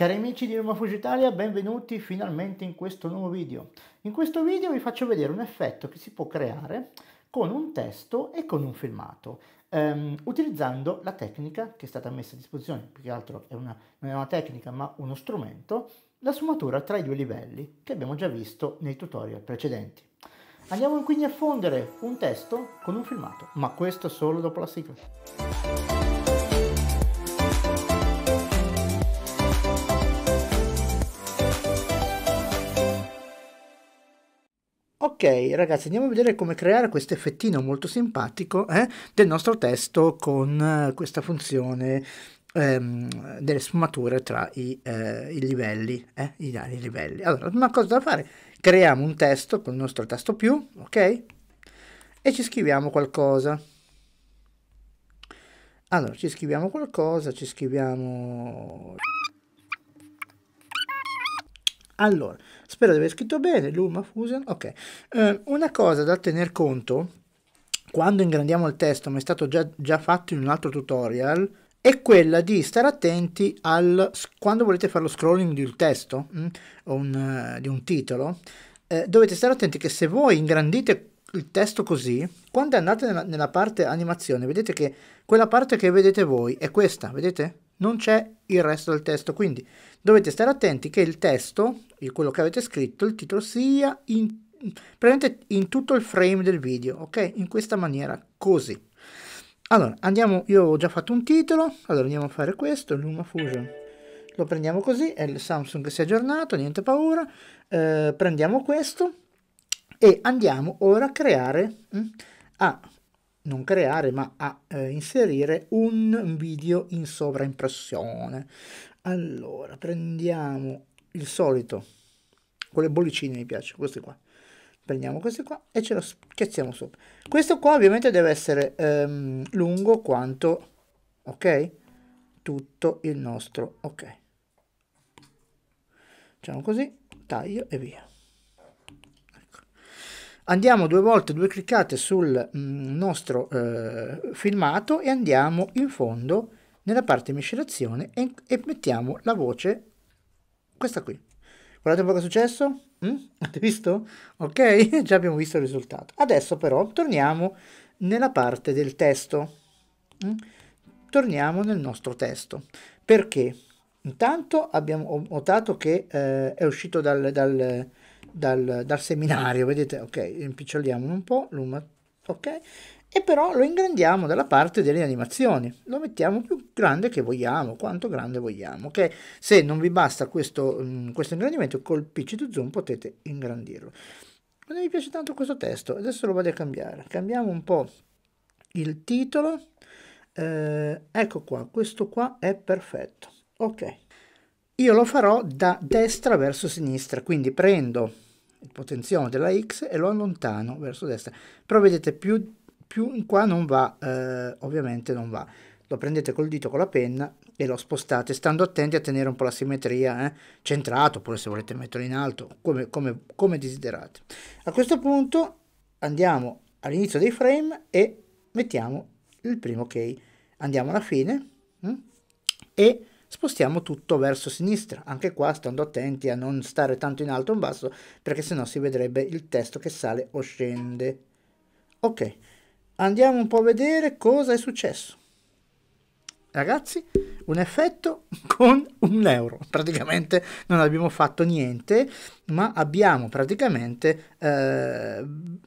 Cari amici di Roma Fuji Italia, benvenuti finalmente in questo nuovo video. In questo video vi faccio vedere un effetto che si può creare con un testo e con un filmato, ehm, utilizzando la tecnica che è stata messa a disposizione, più che altro è una, non è una tecnica ma uno strumento, la sfumatura tra i due livelli che abbiamo già visto nei tutorial precedenti. Andiamo quindi a fondere un testo con un filmato, ma questo solo dopo la sigla. Ok ragazzi andiamo a vedere come creare questo effettino molto simpatico eh, del nostro testo con eh, questa funzione ehm, delle sfumature tra i, eh, i livelli, eh, i vari livelli. Allora, la prima cosa da fare, creiamo un testo con il nostro testo più, ok? E ci scriviamo qualcosa. Allora, ci scriviamo qualcosa, ci scriviamo... Allora, spero di aver scritto bene, Luma Fusion, ok. Eh, una cosa da tener conto, quando ingrandiamo il testo, ma è stato già, già fatto in un altro tutorial, è quella di stare attenti al quando volete fare lo scrolling di un testo mh, mm, o un, uh, di un titolo eh, dovete stare attenti che se voi ingrandite il testo così quando andate nella, nella parte animazione vedete che quella parte che vedete voi è questa vedete non c'è il resto del testo, quindi dovete stare attenti che il testo, quello che avete scritto, il titolo sia in, praticamente in tutto il frame del video, ok? In questa maniera, così. Allora, andiamo, io ho già fatto un titolo, allora andiamo a fare questo, LumaFusion. Lo prendiamo così, è il Samsung che si è aggiornato, niente paura. Eh, prendiamo questo e andiamo ora a creare... Hm? Ah, non creare ma a eh, inserire un video in sovraimpressione allora prendiamo il solito con le bollicine mi piace questi qua prendiamo queste qua e ce lo schiacciamo sopra questo qua ovviamente deve essere ehm, lungo quanto ok tutto il nostro ok facciamo così taglio e via andiamo due volte, due cliccate sul mm, nostro eh, filmato e andiamo in fondo nella parte miscelazione e, e mettiamo la voce, questa qui. Guardate un po' che è successo? Mm? Avete visto? Ok, già abbiamo visto il risultato. Adesso però torniamo nella parte del testo. Mm? Torniamo nel nostro testo. Perché? Intanto abbiamo notato che eh, è uscito dal, dal dal, dal seminario, vedete, ok, impiccioliamo un po', l'uma, ok, e però lo ingrandiamo dalla parte delle animazioni, lo mettiamo più grande che vogliamo, quanto grande vogliamo, ok? Se non vi basta questo, mm, questo ingrandimento, col PC to zoom potete ingrandirlo. Non mi piace tanto questo testo, adesso lo vado a cambiare, cambiamo un po' il titolo, eh, ecco qua, questo qua è perfetto, ok? io lo farò da destra verso sinistra, quindi prendo il potenziale della x e lo allontano verso destra. Però vedete, più, più qua non va, eh, ovviamente non va. Lo prendete col dito con la penna e lo spostate, stando attenti a tenere un po' la simmetria eh, centrato, oppure se volete metterlo in alto, come, come, come desiderate. A questo punto andiamo all'inizio dei frame e mettiamo il primo key. Andiamo alla fine eh, e spostiamo tutto verso sinistra, anche qua stando attenti a non stare tanto in alto o in basso perché sennò si vedrebbe il testo che sale o scende. Ok, andiamo un po' a vedere cosa è successo. Ragazzi, un effetto con un euro, praticamente non abbiamo fatto niente, ma abbiamo praticamente eh,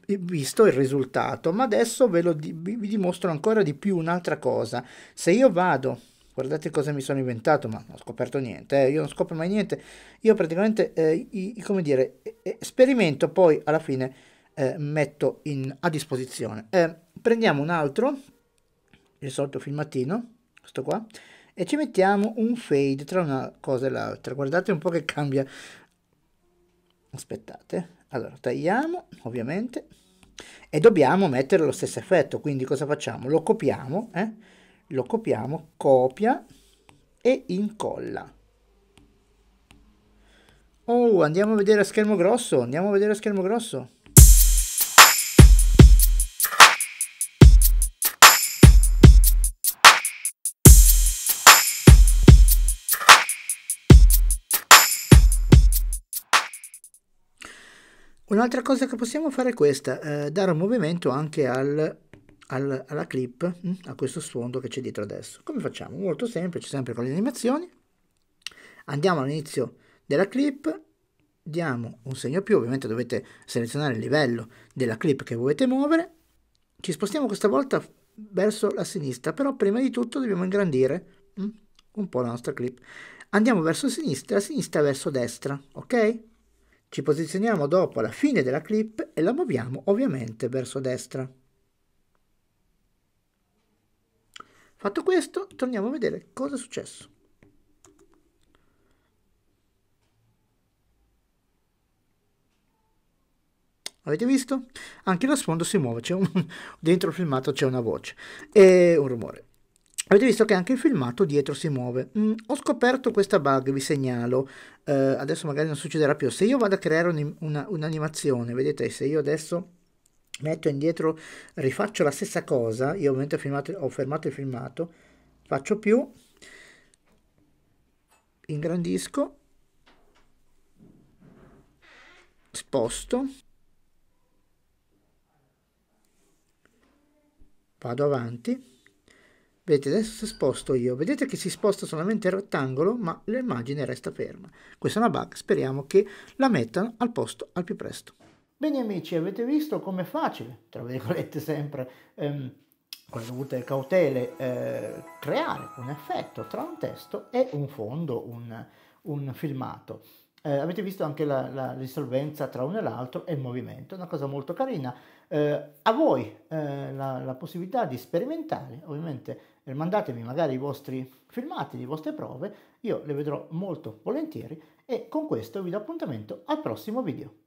visto il risultato. Ma adesso ve lo di vi dimostro ancora di più un'altra cosa. Se io vado guardate cosa mi sono inventato, ma non ho scoperto niente, eh, io non scopro mai niente, io praticamente, eh, i, come dire, sperimento, poi alla fine eh, metto in, a disposizione. Eh, prendiamo un altro, il solito filmatino, questo qua, e ci mettiamo un fade tra una cosa e l'altra, guardate un po' che cambia, aspettate, allora tagliamo ovviamente, e dobbiamo mettere lo stesso effetto, quindi cosa facciamo? Lo copiamo, eh? lo copiamo, copia e incolla. Oh, andiamo a vedere a schermo grosso, andiamo a vedere a schermo grosso. Un'altra cosa che possiamo fare è questa, eh, dare un movimento anche al al, alla clip, mm. a questo sfondo che c'è dietro adesso. Come facciamo? Molto semplice, sempre con le animazioni. Andiamo all'inizio della clip, diamo un segno più, ovviamente dovete selezionare il livello della clip che volete muovere. Ci spostiamo questa volta verso la sinistra, però prima di tutto dobbiamo ingrandire mm, un po' la nostra clip. Andiamo verso sinistra, sinistra verso destra, ok? Ci posizioniamo dopo alla fine della clip e la muoviamo ovviamente verso destra. Fatto questo, torniamo a vedere cosa è successo. Avete visto? Anche lo sfondo si muove, c'è un, dentro il filmato c'è una voce e un rumore. Avete visto che anche il filmato dietro si muove. Mm, ho scoperto questa bug, vi segnalo. Eh, adesso magari non succederà più. Se io vado a creare un'animazione, vedete, se io adesso metto indietro, rifaccio la stessa cosa, io ovviamente ho, filmato, ho fermato il filmato, faccio più, ingrandisco, sposto, vado avanti, vedete adesso si sposto io, vedete che si sposta solamente il rettangolo ma l'immagine resta ferma, questa è una bug, speriamo che la mettano al posto al più presto. Bene amici, avete visto com'è facile, tra virgolette sempre, ehm, con le dovute cautele, eh, creare un effetto tra un testo e un fondo, un, un filmato. Eh, avete visto anche la, la, risolvenza tra uno e l'altro e il movimento, una cosa molto carina. Eh, a voi eh, la, la, possibilità di sperimentare, ovviamente eh, mandatemi magari i vostri filmati, le vostre prove, io le vedrò molto volentieri e con questo vi do appuntamento al prossimo video.